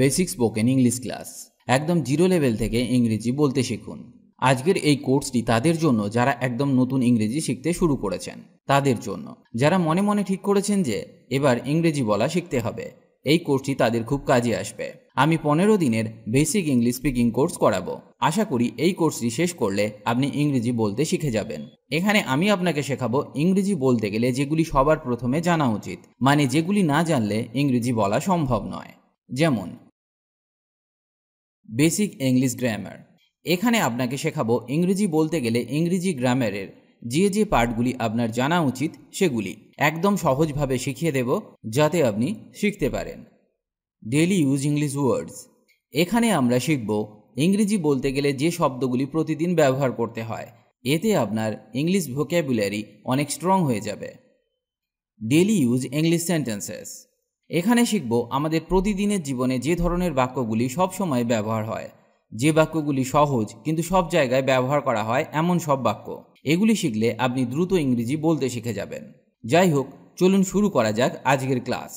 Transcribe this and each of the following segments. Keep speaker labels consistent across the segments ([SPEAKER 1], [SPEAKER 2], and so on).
[SPEAKER 1] basic spoken English class একদম zero level থেকে ইংরেজি বলতে শিখুন আজকের এই কোর্সটি তাদের জন্য যারা একদম নতুন ইংরেজি শিখতে শুরু করেছেন তাদের জন্য যারা মনে মনে ঠিক করেছেন যে এবার ইংরেজি বলা শিখতে হবে এই কোর্সটি তাদের খুব কাজে আসবে আমি পনেরো দিনের বেসিক ইংলিশ স্পিকিং কোর্স করাবো আশা করি এই কোর্সটি শেষ করলে আপনি ইংরেজি বলতে শিখে যাবেন এখানে আমি আপনাকে শেখাবো ইংরেজি বলতে গেলে যেগুলি সবার প্রথমে জানা উচিত মানে যেগুলি না জানলে ইংরেজি বলা সম্ভব নয় যেমন বেসিক ইংলিশ গ্রামার এখানে আপনাকে শেখাবো ইংরেজি বলতে গেলে ইংরেজি গ্রামারের যে যে পার্টগুলি আপনার জানা উচিত সেগুলি একদম সহজভাবে শিখিয়ে দেব যাতে আপনি শিখতে পারেন ডেলি ইউজ ইংলিশ ওয়ার্ডস এখানে আমরা শিখব ইংরেজি বলতে গেলে যে শব্দগুলি প্রতিদিন ব্যবহার করতে হয় এতে আপনার ইংলিশ ভোক্যাবুলারি অনেক স্ট্রং হয়ে যাবে ডেলি ইউজ ইংলিশ সেন্টেন্সেস এখানে শিখব আমাদের প্রতিদিনের জীবনে যে ধরনের বাক্যগুলি সবসময় ব্যবহার হয় যে বাক্যগুলি সহজ কিন্তু সব জায়গায় ব্যবহার করা হয় এমন সব বাক্য এগুলি শিখলে আপনি দ্রুত ইংরেজি বলতে শিখে যাবেন যাই হোক চলুন শুরু করা যাক আজকের ক্লাস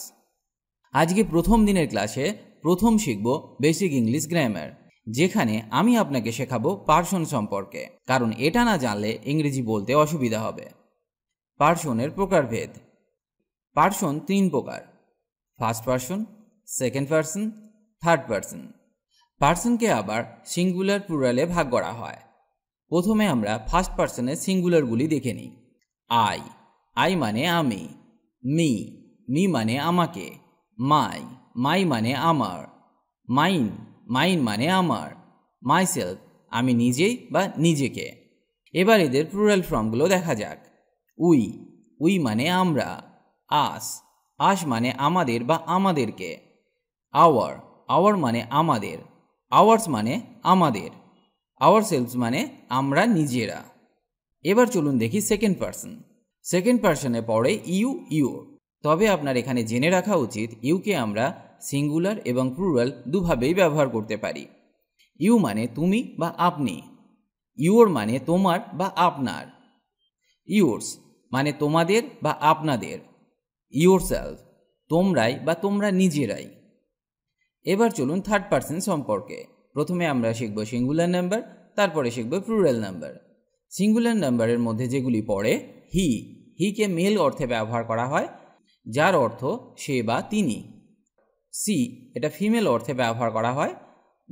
[SPEAKER 1] আজকে প্রথম দিনের ক্লাসে প্রথম শিখব বেসিক ইংলিশ গ্রামার যেখানে আমি আপনাকে শেখাবো পার্সন সম্পর্কে কারণ এটা না জানলে ইংরেজি বলতে অসুবিধা হবে পার্সনের প্রকারভেদ পার্সন তিন প্রকার first person second person third person পার্সনকে আবার সিঙ্গুলার প্লুরালে ভাগ করা হয় প্রথমে আমরা ফার্স্ট পার্সনের সিঙ্গুলারগুলি দেখে নিই আই আই মানে আমি মি মি মানে আমাকে মাই মাই মানে আমার মাইন মাইন মানে আমার মাইসেলফ আমি নিজেই বা নিজেকে এবার এদের প্লুরাল ফর্মগুলো দেখা যাক উই উই মানে আমরা আস আস মানে আমাদের বা আমাদেরকে আওয়ার আওয়ার মানে আমাদের আওয়ার্স মানে আমাদের আওয়ার সেলস মানে আমরা নিজেরা এবার চলুন দেখি সেকেন্ড পার্সন সেকেন্ড পার্সনে পড়ে ইউ ইউর তবে আপনার এখানে জেনে রাখা উচিত ইউকে আমরা সিঙ্গুলার এবং প্লুরাল দুভাবেই ব্যবহার করতে পারি ইউ মানে তুমি বা আপনি ইউর মানে তোমার বা আপনার ইউর্স মানে তোমাদের বা আপনাদের ইয়োর সেলফ তোমরাই বা তোমরা নিজেরাই এবার চলুন থার্ড পার্সন সম্পর্কে প্রথমে আমরা শিখব সিঙ্গুলার নাম্বার তারপরে শিখব প্লুরাল নাম্বার সিঙ্গুলার নাম্বারের মধ্যে যেগুলি পড়ে হি হিকে মেল অর্থে ব্যবহার করা হয় যার অর্থ সে বা তিনি সি এটা ফিমেল অর্থে ব্যবহার করা হয়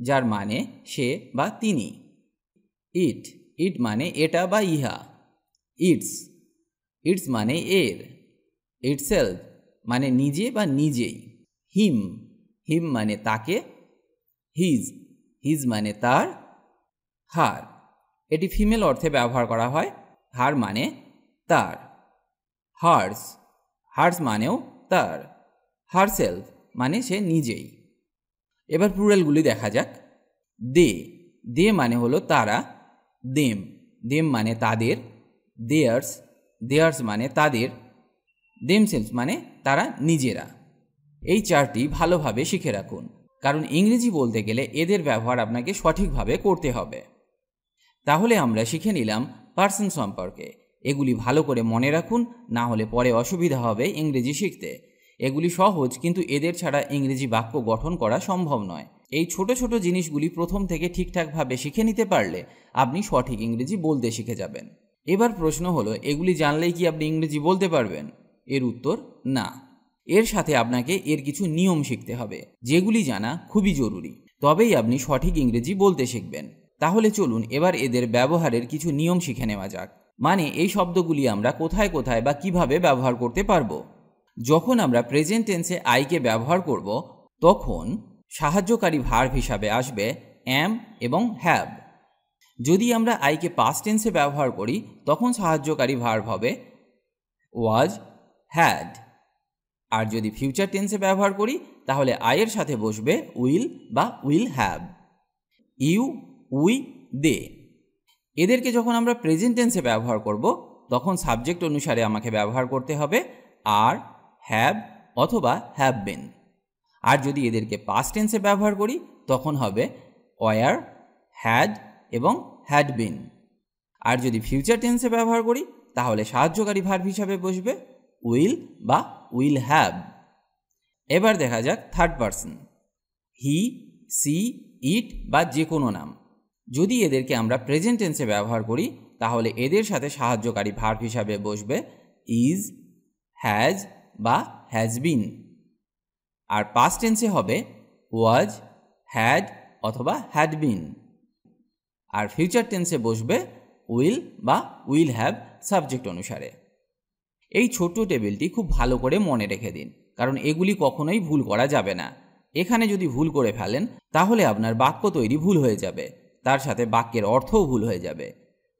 [SPEAKER 1] যার মানে সে বা তিনি ইট ইট মানে এটা বা ইহা ইটস ইটস মানে এর ইটসেলফ মানে নিজে বা নিজেই হিম হিম মানে তাকে হিজ হিজ মানে তার হার এটি ফিমেল অর্থে ব্যবহার করা হয় হার মানে তার হার্স হার্স মানেও তার হারসেলফ মানে সে নিজেই এবার প্লুরালগুলি দেখা যাক দে দে মানে হলো তারা দেম দেম মানে তাদের দেয়ার্স দেয়ার্স মানে তাদের দেমসেলস মানে তারা নিজেরা এই চারটি ভালোভাবে শিখে রাখুন কারণ ইংরেজি বলতে গেলে এদের ব্যবহার আপনাকে সঠিকভাবে করতে হবে তাহলে আমরা শিখে নিলাম পার্সন সম্পর্কে এগুলি ভালো করে মনে রাখুন না হলে পরে অসুবিধা হবে ইংরেজি শিখতে এগুলি সহজ কিন্তু এদের ছাড়া ইংরেজি বাক্য গঠন করা সম্ভব নয় এই ছোট ছোট জিনিসগুলি প্রথম থেকে ঠিকঠাকভাবে শিখে নিতে পারলে আপনি সঠিক ইংরেজি বলতে শিখে যাবেন এবার প্রশ্ন হলো এগুলি জানলেই কি আপনি ইংরেজি বলতে পারবেন এর উত্তর না এর সাথে আপনাকে এর কিছু নিয়ম শিখতে হবে যেগুলি জানা খুবই জরুরি তবেই আপনি সঠিক ইংরেজি বলতে শিখবেন তাহলে চলুন এবার এদের ব্যবহারের কিছু নিয়ম শিখে নেওয়া যাক মানে এই শব্দগুলি আমরা কোথায় কোথায় বা কিভাবে ব্যবহার করতে পারবো যখন আমরা প্রেজেন্ট টেন্সে আইকে ব্যবহার করব তখন সাহায্যকারী ভার্ভ হিসাবে আসবে অ্যাম এবং হ্যাব যদি আমরা আইকে পাস্ট টেন্সে ব্যবহার করি তখন সাহায্যকারী ভার্ভ হবে ওয়াজ হ্যাড আর যদি ফিউচার টেন্সে ব্যবহার করি তাহলে আয়ের সাথে বসবে উইল বা will have you we they এদেরকে যখন আমরা প্রেজেন্ট টেন্সে ব্যবহার করব তখন সাবজেক্ট অনুসারে আমাকে ব্যবহার করতে হবে আর হ্যাভ অথবা হ্যাভ বেন আর যদি এদেরকে পাস্ট টেন্সে ব্যবহার করি তখন হবে ওয়ার হ্যাড এবং হ্যাড বিন আর যদি ফিউচার টেন্সে ব্যবহার করি তাহলে সাহায্যকারী ভার্ব হিসাবে বসবে উইল বা উইল হ্যাভ এবার দেখা যাক third person he she it বা যে কোনো নাম যদি এদেরকে আমরা প্রেজেন্ট টেন্সে ব্যবহার করি তাহলে এদের সাথে সাহায্যকারী ভার্ব হিসাবে বসবে ইজ হ্যাজ বা হ্যাজ বিন আর পাস্ট টেন্সে হবে ওয়াজ হ্যাড অথবা হ্যাড বিন আর ফিউচার টেন্সে বসবে উইল বা উইল হ্যাভ সাবজেক্ট অনুসারে এই ছোট্ট টেবিলটি খুব ভালো করে মনে রেখে দিন কারণ এগুলি কখনোই ভুল করা যাবে না এখানে যদি ভুল করে ফেলেন তাহলে আপনার বাক্য তৈরি ভুল হয়ে যাবে তার সাথে বাক্যের অর্থও ভুল হয়ে যাবে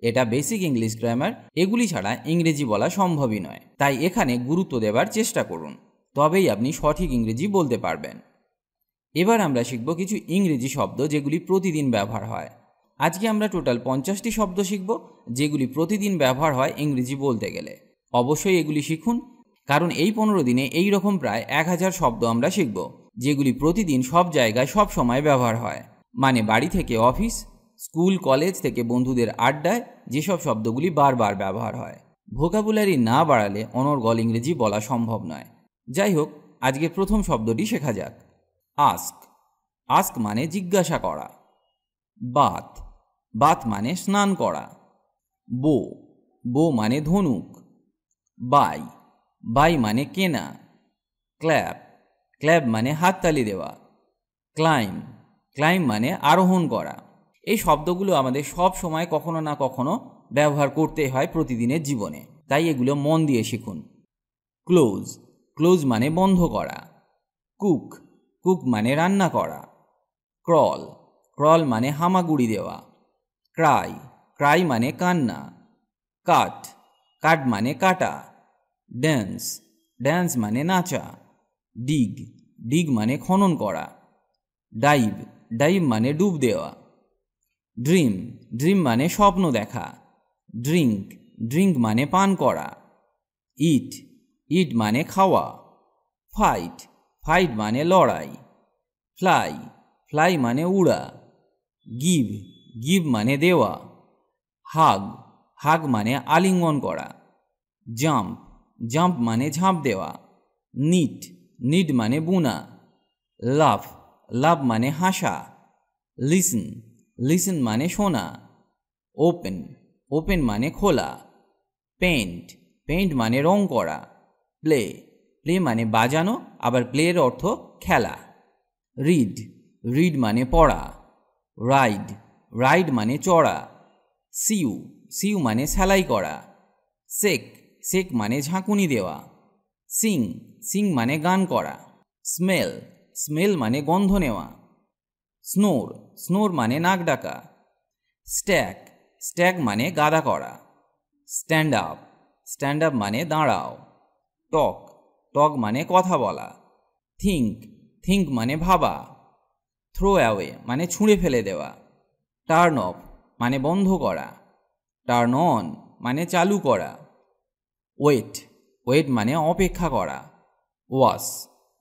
[SPEAKER 1] এটা বেসিক ইংলিশ গ্রামার এগুলি ছাড়া ইংরেজি বলা সম্ভবই নয় তাই এখানে গুরুত্ব দেবার চেষ্টা করুন তবেই আপনি সঠিক ইংরেজি বলতে পারবেন এবার আমরা শিখব কিছু ইংরেজি শব্দ যেগুলি প্রতিদিন ব্যবহার হয় আজকে আমরা টোটাল পঞ্চাশটি শব্দ শিখব যেগুলি প্রতিদিন ব্যবহার হয় ইংরেজি বলতে গেলে অবশ্যই এগুলি শিখুন কারণ এই পনেরো দিনে এই রকম প্রায় এক হাজার শব্দ আমরা শিখব যেগুলি প্রতিদিন সব জায়গায় সব সময় ব্যবহার হয় মানে বাড়ি থেকে অফিস স্কুল কলেজ থেকে বন্ধুদের আড্ডায় যেসব শব্দগুলি বারবার ব্যবহার হয় ভোকাবুলারি না বাড়ালে অনর্গল ইংরেজি বলা সম্ভব নয় যাই হোক আজকে প্রথম শব্দটি শেখা যাক আস্ক আস্ক মানে জিজ্ঞাসা করা বাত বাত মানে স্নান করা বো বো মানে ধনুক বাই বাই মানে কেনা ক্ল্যাপ ক্ল্যাব মানে হাততালি দেওয়া ক্লাইম ক্লাইম মানে আরোহণ করা এই শব্দগুলো আমাদের সব সময় কখনো না কখনো ব্যবহার করতে হয় প্রতিদিনের জীবনে তাই এগুলো মন দিয়ে শিখুন ক্লোজ ক্লোজ মানে বন্ধ করা কুক কুক মানে রান্না করা ক্রল ক্রল মানে হামাগুড়ি দেওয়া ক্রাই ক্রাই মানে কান্না কাট কাট মানে কাটা ড্যান্স ড্যান্স মানে নাচা ডিগ ডিগ মানে খনন করা ডাইভ ডাইভ মানে ডুব দেওয়া ড্রিম ড্রিম মানে স্বপ্ন দেখা ড্রিঙ্ক ড্রিঙ্ক মানে পান করা ইট ইট মানে খাওয়া ফাইট ফাইট মানে লড়াই ফ্লাই ফ্লাই মানে উড়া গিভ গিভ মানে দেওয়া হাগ হাগ মানে আলিঙ্গন করা জাম্প জাম্প মানে ঝাঁপ দেওয়া নিট নিড মানে বুনা লাভ লাভ মানে হাসা লিসন লিসন মানে শোনা ওপেন ওপেন মানে খোলা পেন্ট পেন্ট মানে রং করা প্লে প্লে মানে বাজানো আবার প্লের অর্থ খেলা রিড রিড মানে পড়া রাইড রাইড মানে চড়া সিউ সিউ মানে সেলাই করা সেক সেক মানে ঝাঁকুনি দেওয়া সিং সিং মানে গান করা স্মেল স্মেল মানে গন্ধ নেওয়া স্নোর স্নোর মানে নাক ডাকা স্ট্যাক স্ট্যাক মানে গাদা করা স্ট্যান্ড আপ স্ট্যান্ড আপ মানে দাঁড়াও টক টক মানে কথা বলা থিঙ্ক থিঙ্ক মানে ভাবা থ্রো অ্যাওয়ে মানে ছুঁড়ে ফেলে দেওয়া টার্ন অফ মানে বন্ধ করা টার্ন অন মানে চালু করা ওয়েট ওয়েট মানে অপেক্ষা করা ওয়াশ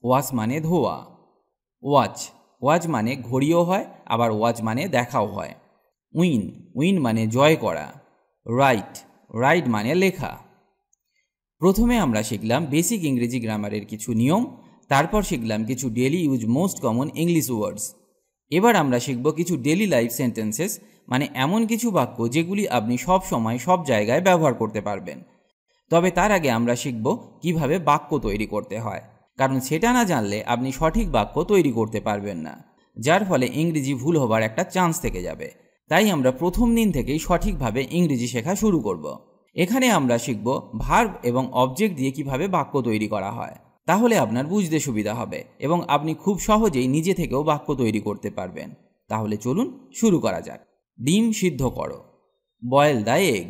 [SPEAKER 1] ওয়াশ মানে ধোয়া ওয়াচ ওয়াচ মানে ঘড়িও হয় আবার ওয়াচ মানে দেখাও হয় উইন উইন মানে জয় করা রাইট রাইট মানে লেখা প্রথমে আমরা শিখলাম বেসিক ইংরেজি গ্রামারের কিছু নিয়ম তারপর শিখলাম কিছু daily use most common English words এবার আমরা শিখব কিছু ডেলি লাইফ সেন্টেন্সেস মানে এমন কিছু বাক্য যেগুলি আপনি সব সময় সব জায়গায় ব্যবহার করতে পারবেন তবে তার আগে আমরা শিখব কিভাবে বাক্য তৈরি করতে হয় কারণ সেটা না জানলে আপনি সঠিক বাক্য তৈরি করতে পারবেন না যার ফলে ইংরেজি ভুল হবার একটা চান্স থেকে যাবে তাই আমরা প্রথম দিন থেকেই সঠিকভাবে ইংরেজি শেখা শুরু করব এখানে আমরা শিখব ভার্ব এবং অবজেক্ট দিয়ে কিভাবে বাক্য তৈরি করা হয় তাহলে আপনার বুঝতে সুবিধা হবে এবং আপনি খুব সহজেই নিজে থেকেও বাক্য তৈরি করতে পারবেন তাহলে চলুন শুরু করা যাক ডিম সিদ্ধ করো বয়েল দ্য এগ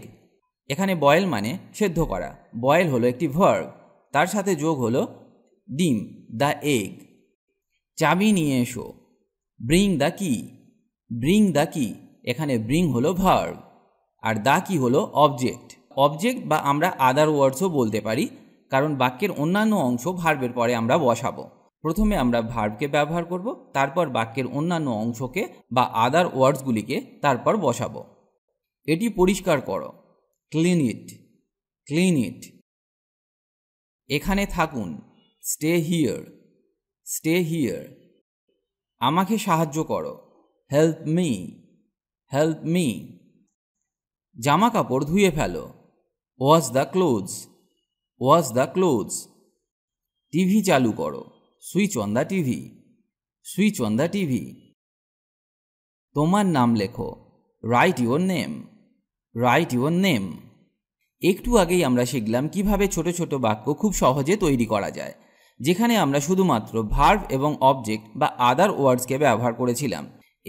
[SPEAKER 1] এখানে বয়েল মানে সেদ্ধ করা বয়েল হলো একটি ভার্ব তার সাথে যোগ হলো ডিম দ্য এগ চাবি নিয়ে এসো bring the key bring the key এখানে ব্রিং হলো ভার্ব আর দা কি হলো অবজেক্ট অবজেক্ট বা আমরা আদার ওয়ার্ডসও বলতে পারি কারণ বাক্যের অন্যান্য অংশ ভার্বের পরে আমরা বসাবো প্রথমে আমরা ভার্বকে ব্যবহার করব তারপর বাক্যের অন্যান্য অংশকে বা আদার ওয়ার্ডসগুলিকে তারপর বসাবো এটি পরিষ্কার করো ক্লিন ইট ক্লিন ইট এখানে থাকুন স্টে হিয়ার স্টে হিয়ার আমাকে সাহায্য করো হেল্প মি হেল্প মি জামা কাপড় ধুয়ে ফেলো wash the clothes wash the clothes TV চালু করো switch on the TV switch on the TV তোমার নাম লেখো write your name write your name একটু আগেই আমরা শিখলাম কিভাবে ছোট ছোট বাক্য খুব সহজে তৈরি করা যায় যেখানে আমরা শুধুমাত্র ভার্ভ এবং অবজেক্ট বা আদার ওয়ার্ডসকে ব্যবহার করেছিলাম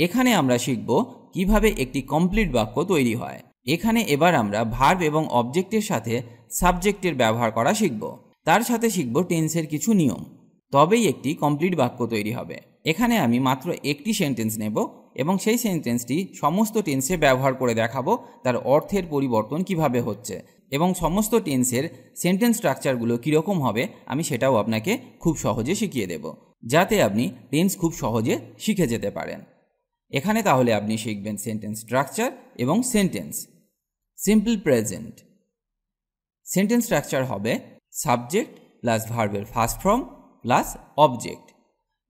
[SPEAKER 1] এখানে আমরা শিখব কিভাবে একটি কমপ্লিট বাক্য তৈরি হয় এখানে এবার আমরা ভার্ভ এবং অবজেক্টের সাথে সাবজেক্টের ব্যবহার করা শিখব তার সাথে শিখব টেন্সের কিছু নিয়ম তবেই একটি কমপ্লিট বাক্য তৈরি হবে এখানে আমি মাত্র একটি সেন্টেন্স নেব এবং সেই সেন্টেন্সটি সমস্ত টেন্সে ব্যবহার করে দেখাবো তার অর্থের পরিবর্তন কিভাবে হচ্ছে এবং সমস্ত টেন্সের সেন্টেন্স স্ট্রাকচারগুলো কীরকম হবে আমি সেটাও আপনাকে খুব সহজে শিখিয়ে দেব যাতে আপনি টেন্স খুব সহজে শিখে যেতে পারেন এখানে তাহলে আপনি শিখবেন সেন্টেন্স স্ট্রাকচার এবং sentence simple present sentence structure হবে সাবজেক্ট প্লাস ভার্বের ফার্স্ট ফর্ম প্লাস অবজেক্ট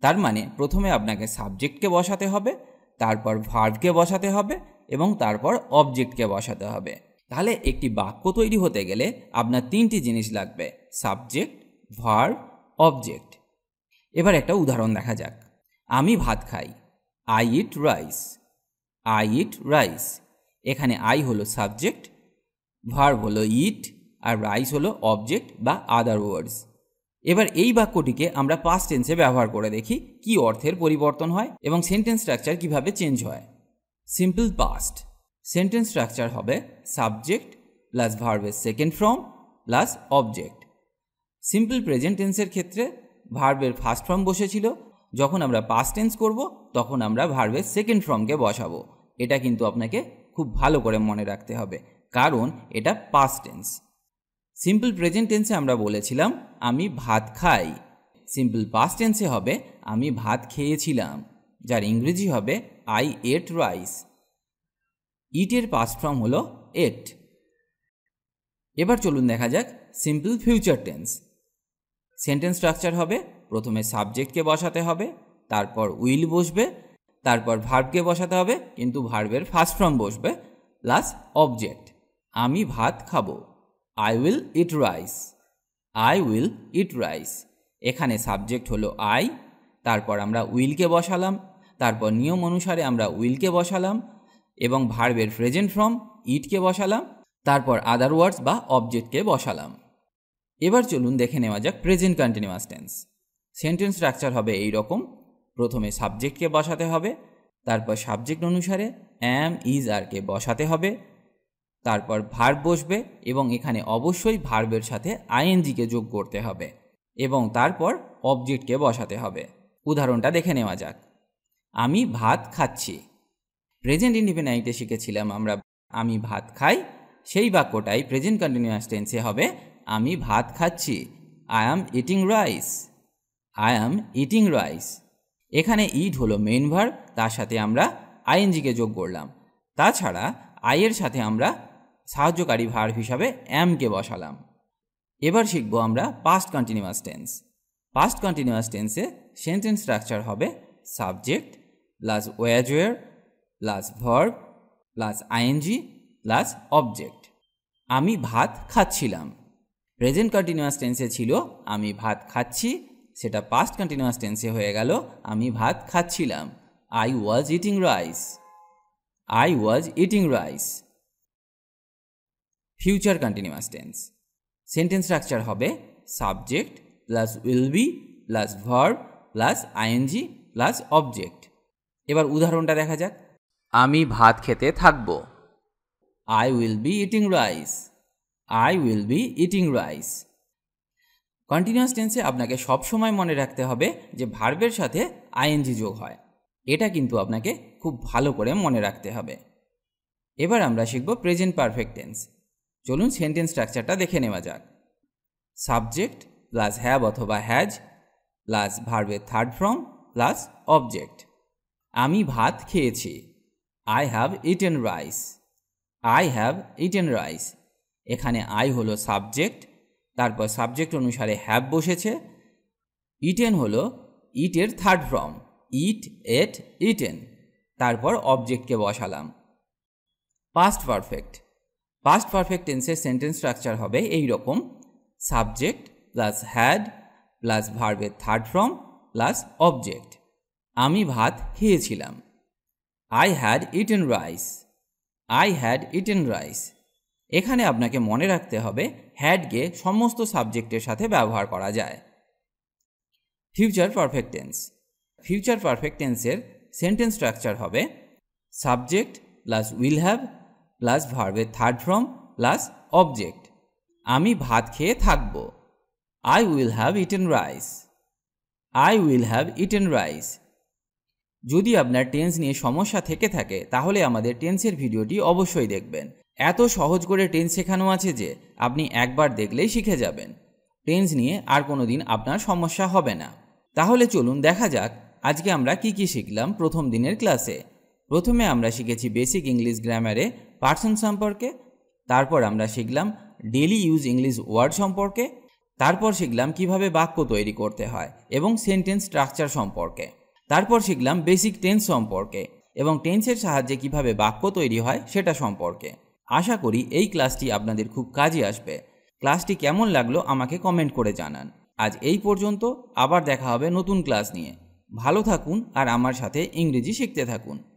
[SPEAKER 1] তার মানে প্রথমে আপনাকে সাবজেক্টকে বসাতে হবে তারপর ভার্ভকে বসাতে হবে এবং তারপর অবজেক্টকে বসাতে হবে তাহলে একটি বাক্য তৈরি হতে গেলে আপনার তিনটি জিনিস লাগবে সাবজেক্ট ভার্ভ অবজেক্ট এবার একটা উদাহরণ দেখা যাক আমি ভাত খাই I eat rice I eat rice এখানে আই হলো সাবজেক্ট ভার্ভ হলো ইট আর রাইস হলো অবজেক্ট বা আদার ওয়ার্ডস এবার এই বাক্যটিকে আমরা পাস্ট টেন্সে ব্যবহার করে দেখি কি অর্থের পরিবর্তন হয় এবং সেন্টেন্স স্ট্রাকচার কিভাবে চেঞ্জ হয় সিম্পল পাস্ট সেন্টেন্স স্ট্রাকচার হবে সাবজেক্ট প্লাস ভার্বের second form plus object simple present টেন্সের ক্ষেত্রে ভার্বের ফার্স্ট ফর্ম বসেছিল যখন আমরা পাস্ট টেন্স করব তখন আমরা ভার্বের সেকেন্ড ফর্মকে বসাবো এটা কিন্তু আপনাকে খুব ভালো করে মনে রাখতে হবে কারণ এটা পাস্ট টেন্স সিম্পল প্রেজেন্ট টেন্সে আমরা বলেছিলাম আমি ভাত খাই সিম্পল পাস্ট টেন্সে হবে আমি ভাত খেয়েছিলাম যার ইংরেজি হবে আই এট রাইস ইটের পাস্ট ফর্ম হলো এট এবার চলুন দেখা যাক simple future tense sentence structure হবে প্রথমে সাবজেক্টকে বসাতে হবে তারপর উইল বসবে তারপর ভার্বকে বসাতে হবে কিন্তু ভার্বের ফার্স্ট ফর্ম বসবে প্লাস অবজেক্ট আমি ভাত খাবো I will eat rice I will eat rice এখানে সাবজেক্ট হলো আই তারপর আমরা উইলকে বসালাম তারপর নিয়ম অনুসারে আমরা উইলকে বসালাম এবং ভার্বের প্রেজেন্ট ফ্রম ইটকে বসালাম তারপর আদার ওয়ার্ডস বা অবজেক্টকে বসালাম এবার চলুন দেখে নেওয়া যাক present continuous tense sentence structure হবে এই রকম প্রথমে সাবজেক্টকে বসাতে হবে তারপর সাবজেক্ট অনুসারে অ্যাম ইজ আরকে বসাতে হবে তারপর ভার বসবে এবং এখানে অবশ্যই ভার্বের সাথে আইএনজিকে যোগ করতে হবে এবং তারপর অবজেক্টকে বসাতে হবে উদাহরণটা দেখে নেওয়া যাক আমি ভাত খাচ্ছি প্রেজেন্ট ইন্ডিপেন্ডেন্টে শিখেছিলাম আমরা আমি ভাত খাই সেই বাক্যটাই প্রেজেন্ট কন্টিনিউয়াস টেন্সে হবে আমি ভাত খাচ্ছি I am eating rice I am eating rice এখানে ইট হলো মেন ভার্ব তার সাথে আমরা আইএনজিকে যোগ করলাম তাছাড়া আইয়ের সাথে আমরা সাহায্যকারী ভার হিসাবে অ্যামকে বসালাম এবার শিখব আমরা past continuous tense past continuous টেন্সে সেন্টেন্স স্ট্রাকচার হবে subject plus was were plus verb plus ING plus object আমি ভাত খাচ্ছিলাম প্রেজেন্ট কন্টিনিউয়াস টেন্সে ছিল আমি ভাত খাচ্ছি সেটা পাস্ট কন্টিনিউয়াস টেন্সে হয়ে গেল আমি ভাত খাচ্ছিলাম I was eating rice I was eating rice future continuous tense sentence structure হবে subject plus will be plus verb plus ING plus object এবার উদাহরণটা দেখা যাক আমি ভাত খেতে থাকব I will be eating rice I will be eating rice continuous টেন্সে আপনাকে সবসময় মনে রাখতে হবে যে ভার্বের সাথে আইএনজি যোগ হয় এটা কিন্তু আপনাকে খুব ভালো করে মনে রাখতে হবে এবার আমরা শিখব প্রেজেন্ট পারফেক্ট টেন্স চলুন সেন্টেন্স স্ট্রাকচারটা দেখে নেওয়া যাক সাবজেক্ট প্লাস হ্যাভ অথবা হ্যাজ প্লাস ভার্বের থার্ড ফ্রম প্লাস অবজেক্ট আমি ভাত খেয়েছি I have eaten rice I have eaten rice এখানে আই হলো সাবজেক্ট তারপর সাবজেক্ট অনুসারে হ্যাভ বসেছে ইটেন হল ইটের third form eat ate eaten তারপর অবজেক্টকে বসালাম পাস্ট পারফেক্ট পাস্ট পারফেক্ট টেন্সের সেন্টেন্স স্ট্রাকচার হবে এই রকম সাবজেক্ট প্লাস হ্যাড প্লাস ভার্বের থার্ড ফর্ম প্লাস অবজেক্ট আমি ভাত খেয়েছিলাম I had eaten rice I had eaten rice এখানে আপনাকে মনে রাখতে হবে হ্যাডকে সমস্ত সাবজেক্টের সাথে ব্যবহার করা যায় future perfect tense future perfect টেন্সের সেন্টেন্স স্ট্রাকচার হবে subject plus will have plus ভার্বের থার্ড ফর্ম প্লাস অবজেক্ট আমি ভাত খেয়ে থাকব I will have eaten rice I will have eaten rice যদি আপনার টেন্স নিয়ে সমস্যা থেকে থাকে তাহলে আমাদের টেন্সের ভিডিওটি অবশ্যই দেখবেন এত সহজ করে টেন্স শেখানো আছে যে আপনি একবার দেখলেই শিখে যাবেন টেন্স নিয়ে আর কোনো দিন আপনার সমস্যা হবে না তাহলে চলুন দেখা যাক আজকে আমরা কি কি শিখলাম প্রথম দিনের ক্লাসে প্রথমে আমরা শিখেছি বেসিক ইংলিশ গ্রামারে পার্সন সম্পর্কে তারপর আমরা শিখলাম ডেলি ইউজ ইংলিশ ওয়ার্ড সম্পর্কে তারপর শিখলাম কিভাবে বাক্য তৈরি করতে হয় এবং সেন্টেন্স স্ট্রাকচার সম্পর্কে তারপর শিখলাম বেসিক টেন্স সম্পর্কে এবং টেন্সের সাহায্যে কিভাবে বাক্য তৈরি হয় সেটা সম্পর্কে আশা করি এই ক্লাসটি আপনাদের খুব কাজে আসবে ক্লাসটি কেমন লাগলো আমাকে কমেন্ট করে জানান আজ এই পর্যন্ত আবার দেখা হবে নতুন ক্লাস নিয়ে ভালো থাকুন আর আমার সাথে ইংরেজি শিখতে থাকুন